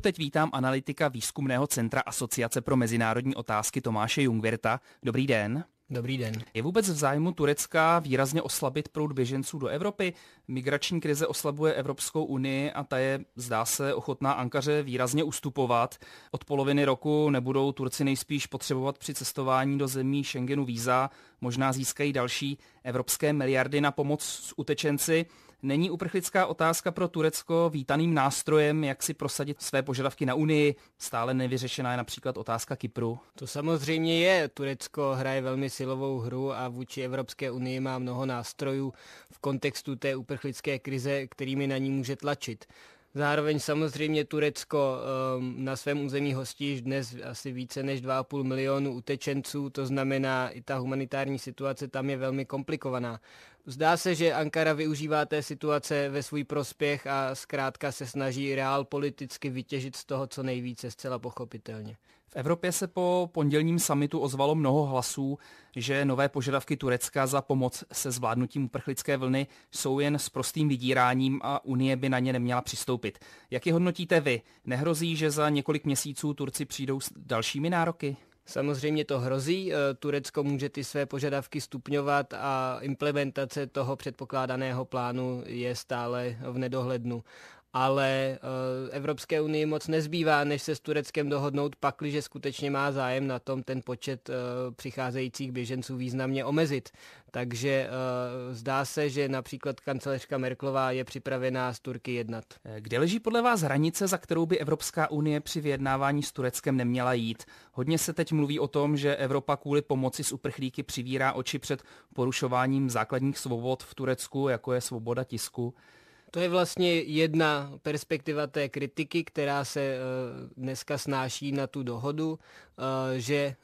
Teď vítám analytika výzkumného centra Asociace pro mezinárodní otázky Tomáše Jungvirta. Dobrý den. Dobrý den. Je vůbec v zájmu Turecka výrazně oslabit proud běženců do Evropy? Migrační krize oslabuje Evropskou unii a ta je, zdá se, ochotná Ankaře výrazně ustupovat. Od poloviny roku nebudou Turci nejspíš potřebovat při cestování do zemí Schengenu víza, možná získají další evropské miliardy na pomoc s utečenci. Není uprchlická otázka pro Turecko vítaným nástrojem, jak si prosadit své požadavky na Unii? Stále nevyřešená je například otázka Kypru. To samozřejmě je. Turecko hraje velmi silovou hru a vůči Evropské unii má mnoho nástrojů v kontextu té uprchlické krize, kterými na ní může tlačit. Zároveň samozřejmě Turecko um, na svém území hostí dnes asi více než 2,5 milionu utečenců, to znamená i ta humanitární situace tam je velmi komplikovaná. Zdá se, že Ankara využívá té situace ve svůj prospěch a zkrátka se snaží reál politicky vytěžit z toho co nejvíce, zcela pochopitelně. V Evropě se po pondělním samitu ozvalo mnoho hlasů, že nové požadavky Turecka za pomoc se zvládnutím uprchlické vlny jsou jen s prostým vydíráním a Unie by na ně neměla přistoupit. Jak je hodnotíte vy? Nehrozí, že za několik měsíců Turci přijdou s dalšími nároky? Samozřejmě to hrozí. E, Turecko může ty své požadavky stupňovat a implementace toho předpokládaného plánu je stále v nedohlednu ale eh, Evropské unii moc nezbývá, než se s Tureckem dohodnout, že skutečně má zájem na tom ten počet eh, přicházejících běženců významně omezit. Takže eh, zdá se, že například kancelářka Merklová je připravená s Turky jednat. Kde leží podle vás hranice, za kterou by Evropská unie při vyjednávání s Tureckem neměla jít? Hodně se teď mluví o tom, že Evropa kvůli pomoci s uprchlíky přivírá oči před porušováním základních svobod v Turecku, jako je svoboda tisku. To je vlastně jedna perspektiva té kritiky, která se eh, dneska snáší na tu dohodu, eh, že eh,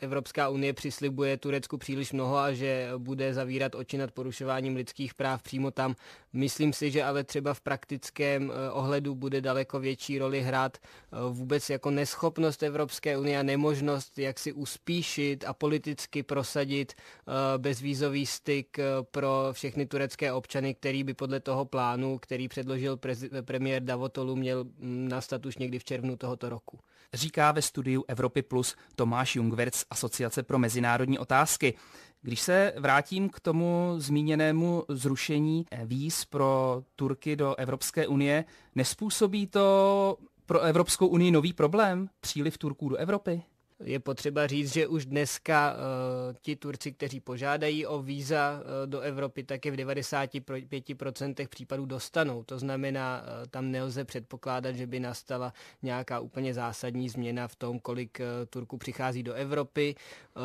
Evropská unie přislibuje Turecku příliš mnoho a že bude zavírat oči nad porušováním lidských práv přímo tam, Myslím si, že ale třeba v praktickém eh, ohledu bude daleko větší roli hrát eh, vůbec jako neschopnost Evropské unie a nemožnost, jak si uspíšit a politicky prosadit eh, bezvízový styk pro všechny turecké občany, který by podle toho plánu, který předložil premiér Davotolu, měl mm, nastat už někdy v červnu tohoto roku. Říká ve studiu Evropy Plus Tomáš Jungwert z Asociace pro mezinárodní otázky. Když se vrátím k tomu zmíněnému zrušení eh, víz pro Turky do Evropské unie, nespůsobí to pro Evropskou unii nový problém? Příliv Turků do Evropy? Je potřeba říct, že už dneska uh, ti Turci, kteří požádají o víza uh, do Evropy, tak je v 95% případů dostanou. To znamená, uh, tam nelze předpokládat, že by nastala nějaká úplně zásadní změna v tom, kolik uh, Turků přichází do Evropy. Uh,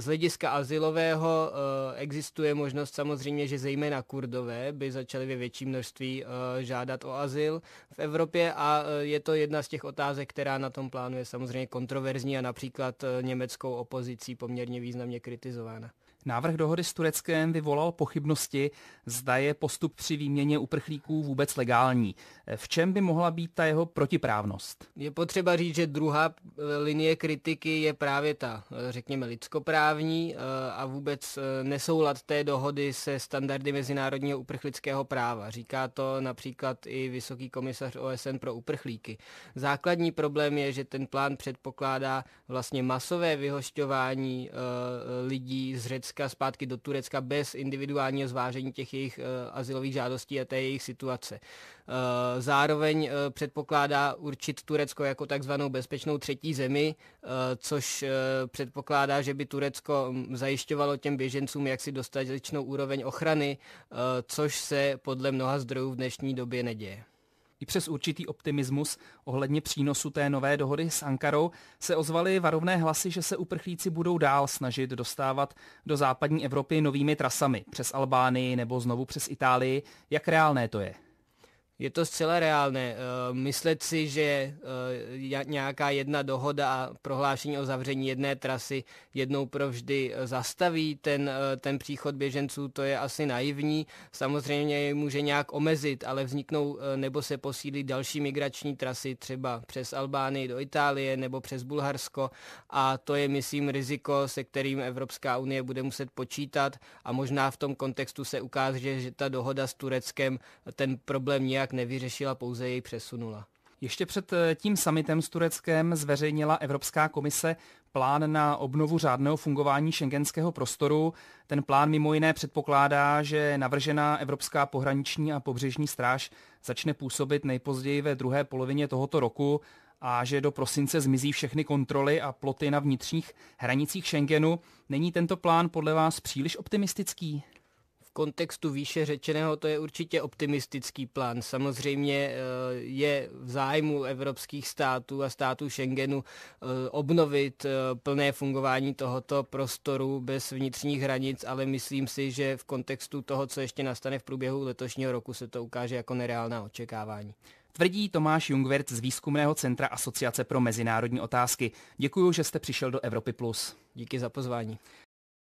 z hlediska asilového uh, existuje možnost samozřejmě, že zejména Kurdové by začali ve větší množství uh, žádat o azyl v Evropě a uh, je to jedna z těch otázek, která na tom plánuje samozřejmě kontroverzní a například například eh, německou opozicí poměrně významně kritizována. Návrh dohody s Tureckem vyvolal pochybnosti, zda je postup při výměně uprchlíků vůbec legální. V čem by mohla být ta jeho protiprávnost? Je potřeba říct, že druhá eh, linie kritiky je právě ta, eh, řekněme, lidskoprávní eh, a vůbec nesoulad té dohody se standardy mezinárodního uprchlického práva. Říká to například i vysoký komisař OSN pro uprchlíky. Základní problém je, že ten plán předpokládá vlastně masové vyhošťování lidí z Řecka Řecka, zpátky do Turecka bez individuálního zvážení těch jejich eh, asilových žádostí a té jejich situace. Eh, zároveň eh, předpokládá určit Turecko jako takzvanou bezpečnou třetí zemi, což předpokládá, že by Turecko hm, zajišťovalo těm běžencům jaksi dostatečnou úroveň ochrany, což se podle mnoha zdrojů v dnešní době neděje. I přes určitý optimismus ohledně přínosu té nové dohody s Ankarou se ozvaly varovné hlasy, že se uprchlíci budou dál snažit dostávat do západní Evropy novými trasami přes Albánii nebo znovu přes Itálii. Jak reálné to je? Je to zcela reálné. Eh, myslet si, že eh, nějaká jedna dohoda a prohlášení o zavření jedné trasy jednou provždy eh, zastaví ten, ten příchod běženců, to je asi naivní. Samozřejmě je může nějak omezit, ale vzniknou nebo se posílí další migrační trasy třeba přes Albánii do Itálie nebo přes Bulharsko a to je, myslím, riziko, se kterým Evropská unie bude muset počítat a možná v tom kontextu se ukáže, že ta dohoda s Tureckem ten problém nějak nijak nevyřešila, pouze jej přesunula. Ještě před eh, tím summitem s Tureckem zveřejnila Evropská komise plán na obnovu řádného fungování šengenského prostoru. Ten plán mimo jiné předpokládá, že navržená Evropská pohraniční a pobřežní stráž začne působit nejpozději ve druhé polovině tohoto roku a že do prosince zmizí všechny kontroly a ploty na vnitřních hranicích Schengenu. Není tento plán podle vás příliš optimistický? kontextu výše řečeného to je určitě optimistický plán. Samozřejmě eh, je v zájmu evropských států a států Schengenu eh, obnovit eh, plné fungování tohoto prostoru bez vnitřních hranic, ale myslím si, že v kontextu toho, co ještě nastane v průběhu letošního roku, se to ukáže jako nereálná očekávání. Tvrdí Tomáš Jungwert z Výzkumného centra Asociace pro mezinárodní otázky. Děkuji, že jste přišel do Evropy+. Plus. Díky za pozvání.